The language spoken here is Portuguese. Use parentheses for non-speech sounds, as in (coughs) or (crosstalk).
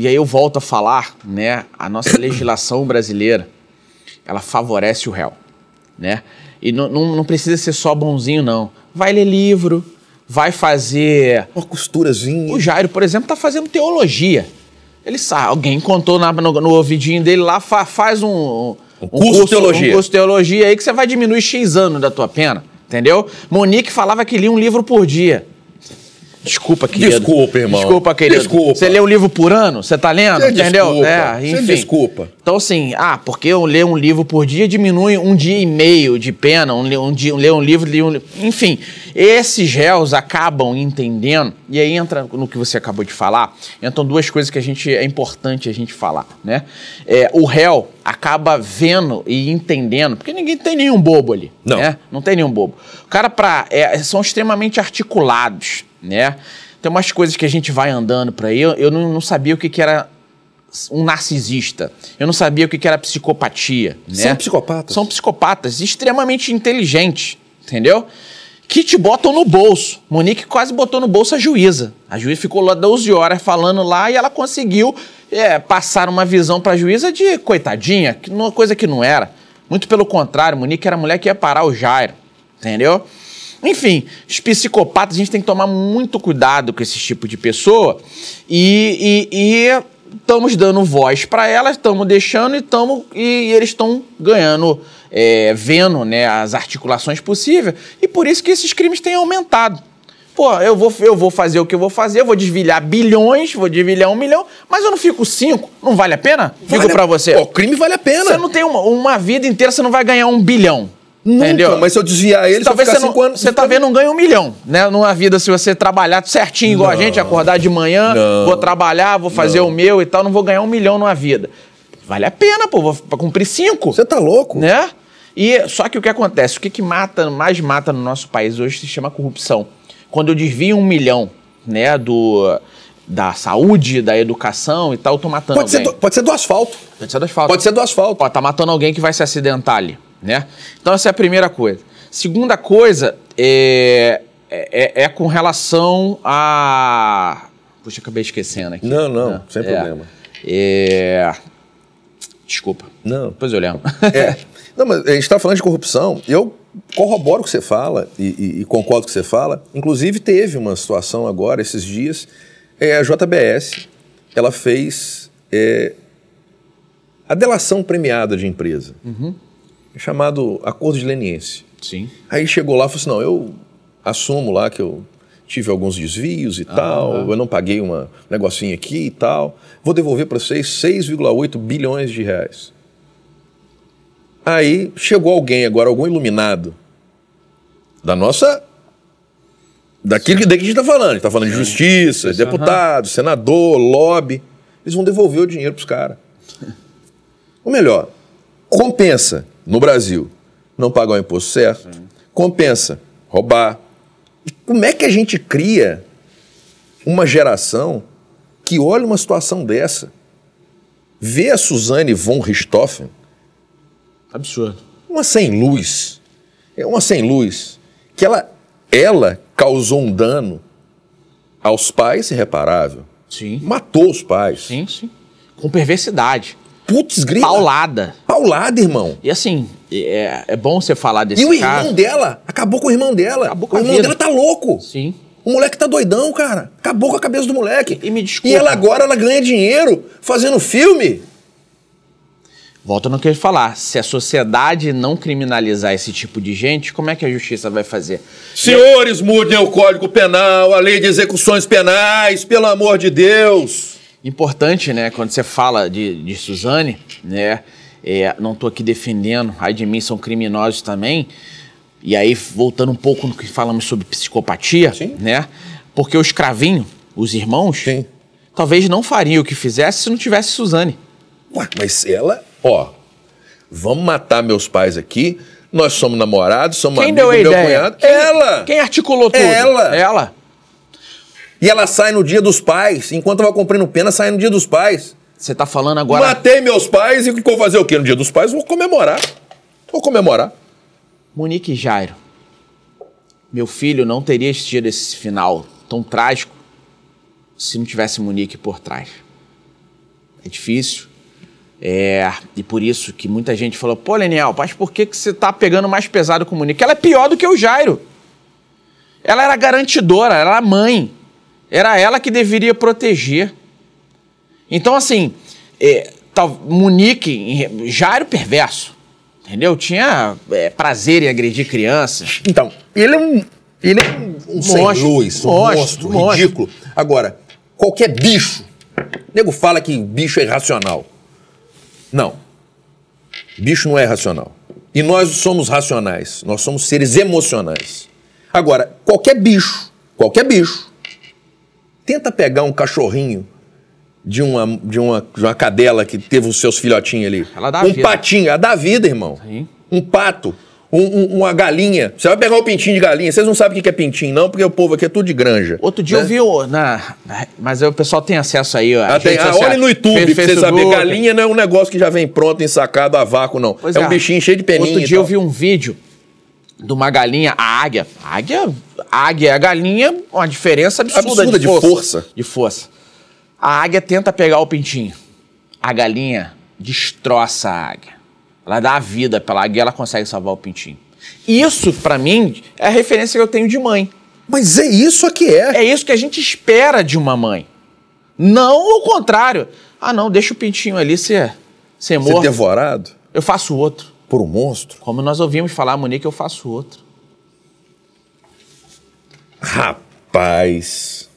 e aí eu volto a falar, né? A nossa (coughs) legislação brasileira, ela favorece o réu, né? E não, precisa ser só bonzinho, não. Vai ler livro, vai fazer... Uma costurazinha. O Jairo, por exemplo, está fazendo teologia. Ele sabe, alguém contou na, no, no ouvidinho dele lá, fa, faz um, um, um, curso, de teologia. um curso de teologia aí que você vai diminuir X anos da tua pena, entendeu? Monique falava que lia um livro por dia. Desculpa, querido. Desculpa, irmão. Desculpa, querido. Desculpa. Você lê um livro por ano? Você tá lendo? entendeu? Desculpa. É, enfim. desculpa. Então, assim, ah, porque eu ler um livro por dia diminui um dia e meio de pena, um, um dia, um, ler um livro, ler um Enfim, esses réus acabam entendendo, e aí entra no que você acabou de falar, entram duas coisas que a gente é importante a gente falar, né? É, o réu acaba vendo e entendendo, porque ninguém tem nenhum bobo ali. Não. Né? Não tem nenhum bobo. O cara, pra, é, são extremamente articulados né? Tem umas coisas que a gente vai andando para aí. Eu, eu não, não, sabia o que, que era um narcisista. Eu não sabia o que, que era psicopatia. Né? São psicopatas. São psicopatas extremamente inteligentes, entendeu? Que te botam no bolso. Monique quase botou no bolso a juíza. A juíza ficou lá 12 horas falando lá e ela conseguiu é, passar uma visão para a juíza de coitadinha, uma coisa que não era. Muito pelo contrário, Monique era a mulher que ia parar o Jairo, entendeu? Enfim, os psicopatas, a gente tem que tomar muito cuidado com esse tipo de pessoa e, e, e estamos dando voz para elas, estamos deixando e, tamo, e, e eles estão ganhando, é, vendo né, as articulações possíveis. E por isso que esses crimes têm aumentado. Pô, eu vou, eu vou fazer o que eu vou fazer, eu vou desvilhar bilhões, vou desvilhar um milhão, mas eu não fico cinco, não vale a pena? Vale Digo para você. O crime vale a pena. Você não tem uma, uma vida inteira, você não vai ganhar um bilhão. Nunca, entendeu? mas se eu desviar ele, talvez você não, anos, Você tá vendo, não ganha um milhão, né? Numa vida, se você trabalhar certinho igual não, a gente, acordar de manhã, não, vou trabalhar, vou fazer o meu e tal, não vou ganhar um milhão numa vida. Vale a pena, pô, vou cumprir cinco. Você tá louco? Né? E só que o que acontece? O que, que mata, mais mata no nosso país hoje se chama corrupção. Quando eu desvio um milhão, né, do da saúde, da educação e tal, eu tô matando pode alguém. Ser do, pode ser do asfalto. Pode ser do asfalto. Pode ser do asfalto. Ó, tá matando alguém que vai se acidentar ali né? Então essa é a primeira coisa. Segunda coisa é, é, é, é com relação a... Puxa, acabei esquecendo aqui. Não, não, sem é, problema. É... Desculpa. Não. Depois eu lembro. É. (laughs) Não, mas a gente está falando de corrupção. Eu corroboro o que você fala e, e, e, concordo com o que você fala. Inclusive, teve uma situação agora, esses dias. É, a JBS ela fez é, a delação premiada de empresa. Uhum. É chamado Acordo de Leniense. Sim. Aí chegou lá e falou assim: não, eu assumo lá que eu tive alguns desvios e ah, tal, ah. eu não paguei um negocinho aqui e tal, vou devolver para vocês 6,8 bilhões de reais. Aí chegou alguém agora, algum iluminado, da nossa. daquilo que, que a gente está falando. A gente está falando Sim. de justiça, deputado, senador, lobby. Eles vão devolver o dinheiro para os caras. (laughs) Ou melhor, compensa no Brasil, não pagar o imposto certo, Sim. compensa roubar. E como é que a gente cria uma geração que olha uma situação dessa, vê a Suzane von Richthofen? Absurdo. Uma sem luz. É uma sem luz. Que ela, ela causou um dano aos pais irreparável. Sim. Matou os pais. Sim, sim. Com perversidade. Putz, grila. Paulada. Paulada, irmão. E assim, é, é bom você falar desse cara. E o irmão dela, acabou com o irmão dela. Acabou com o irmão vida. dela tá louco. Sim. O moleque tá doidão, cara. Acabou com a cabeça do moleque. E, e me desculpa. E ela agora ela ganha dinheiro fazendo filme. Volta no que eu ia falar. Se a sociedade não criminalizar esse tipo de gente, como é que a justiça vai fazer? Senhores, mudem o Código Penal, a Lei de Execuções Penais, pelo amor de Deus importante, né, quando você fala de, de Suzane, né, é, não estou aqui defendendo, ai de mim são criminosos também, e aí voltando um pouco no que falamos sobre psicopatia, Sim. né, porque o escravinho, os irmãos, Sim. talvez não fariam o que fizesse se não tivesse Suzane. Ué, mas ela, ó, vamos matar meus pais aqui, nós somos namorados, somos Quem amigos, deu a meu ideia? cunhado. Quem, ela! Quem articulou tudo? Ela! Ela! E ela sai no dia dos pais. Enquanto estava cumprindo pena, sai no dia dos pais. Você está falando agora. Matei meus pais e vou fazer o quê? No dia dos pais, vou comemorar. Vou comemorar. Monique Jairo. Meu filho não teria assistido esse final tão trágico se não tivesse Monique por trás. É difícil. É, e por isso que muita gente falou: pô, Leniel, mas por que, que você tá pegando mais pesado com o Monique? Ela é pior do que o Jairo. Ela era garantidora, ela era mãe. Era ela que deveria proteger. Então, assim, é, tal, Munique já era o perverso, entendeu? Tinha é, prazer em agredir crianças Então, ele é um, ele é um, monstro, sem luz, um monstro, monstro, monstro, ridículo. Agora, qualquer bicho, o nego fala que bicho é irracional. Não, bicho não é racional. E nós somos racionais, nós somos seres emocionais. Agora, qualquer bicho, qualquer bicho, Tenta pegar um cachorrinho de uma, de uma, de uma cadela que teve os seus filhotinhos ali. Ela dá um vida. patinho, ela dá vida, irmão. Sim. Um pato. Um, um, uma galinha. Você vai pegar um pintinho de galinha. Vocês não sabem o que é pintinho, não, porque o povo aqui é tudo de granja. Outro dia né? eu vi o, na, mas o pessoal tem acesso aí. A ah, tem, ah, olha no YouTube fez, pra você saber. Galinha não é um negócio que já vem pronto, ensacado a vácuo, não. Pois é um é. bichinho cheio de peninha. Outro dia eu vi um vídeo de uma galinha a águia. A águia, a águia é a galinha, uma diferença absurda, absurda de, de força, força. De força. A águia tenta pegar o pintinho. A galinha destroça a águia. Ela dá a vida pela águia, ela consegue salvar o pintinho. Isso, para mim, é a referência que eu tenho de mãe. Mas é isso que é. É isso que a gente espera de uma mãe. Não o contrário. Ah, não, deixa o pintinho ali ser, ser morto. Ser devorado? Eu faço outro por um monstro? Como nós ouvimos falar, Monique, eu faço outro. Rapaz.